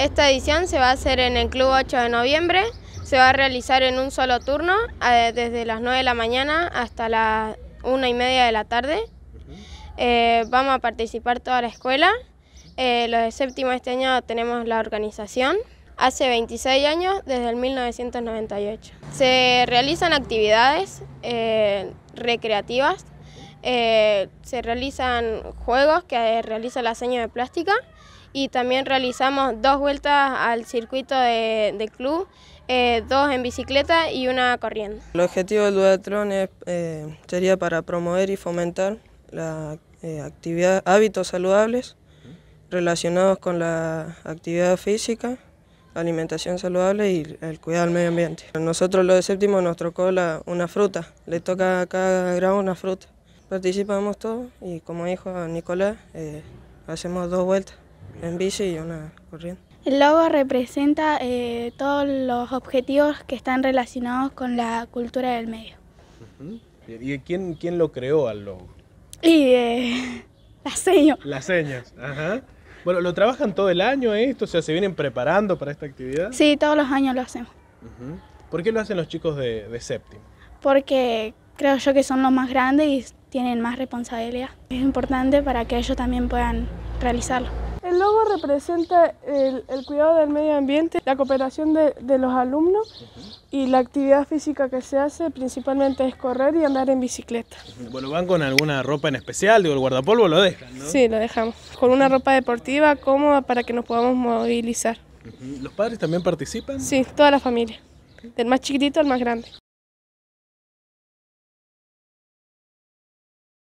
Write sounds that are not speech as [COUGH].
Esta edición se va a hacer en el Club 8 de noviembre, se va a realizar en un solo turno, eh, desde las 9 de la mañana hasta las 1 y media de la tarde. Eh, vamos a participar toda la escuela. Eh, los de séptimo este año tenemos la organización, hace 26 años, desde el 1998. Se realizan actividades eh, recreativas eh, se realizan juegos que eh, realiza la seña de plástica y también realizamos dos vueltas al circuito del de club, eh, dos en bicicleta y una corriendo. El objetivo del duatlón sería para promover y fomentar la, actividad, hábitos saludables relacionados con la actividad física, alimentación saludable y el cuidado del medio ambiente. Nosotros los de séptimo nos tocó una fruta, le toca a cada grado una fruta participamos todos y como dijo Nicolás, eh, hacemos dos vueltas en bici y una corriendo. El logo representa eh, todos los objetivos que están relacionados con la cultura del medio. ¿Y quién, quién lo creó al logo? Y eh, las [LAUGHS] señas. Las señas, ajá. Bueno, ¿lo trabajan todo el año esto? O sea, ¿se vienen preparando para esta actividad? Sí, todos los años lo hacemos. ¿Por qué lo hacen los chicos de, de séptimo? Porque creo yo que son los más grandes y tienen más responsabilidad. Es importante para que ellos también puedan realizarlo. El logo representa el, cuidado del medio ambiente, la cooperación de, los alumnos y la actividad física que se hace principalmente es correr y andar en bicicleta. Bueno, van con alguna ropa en especial, digo, el guardapolvo lo dejan, ¿no? Sí, lo dejamos. Con una ropa deportiva cómoda para que nos podamos movilizar. ¿Los padres también participan? Sí, toda la familia, del más chiquitito al más grande.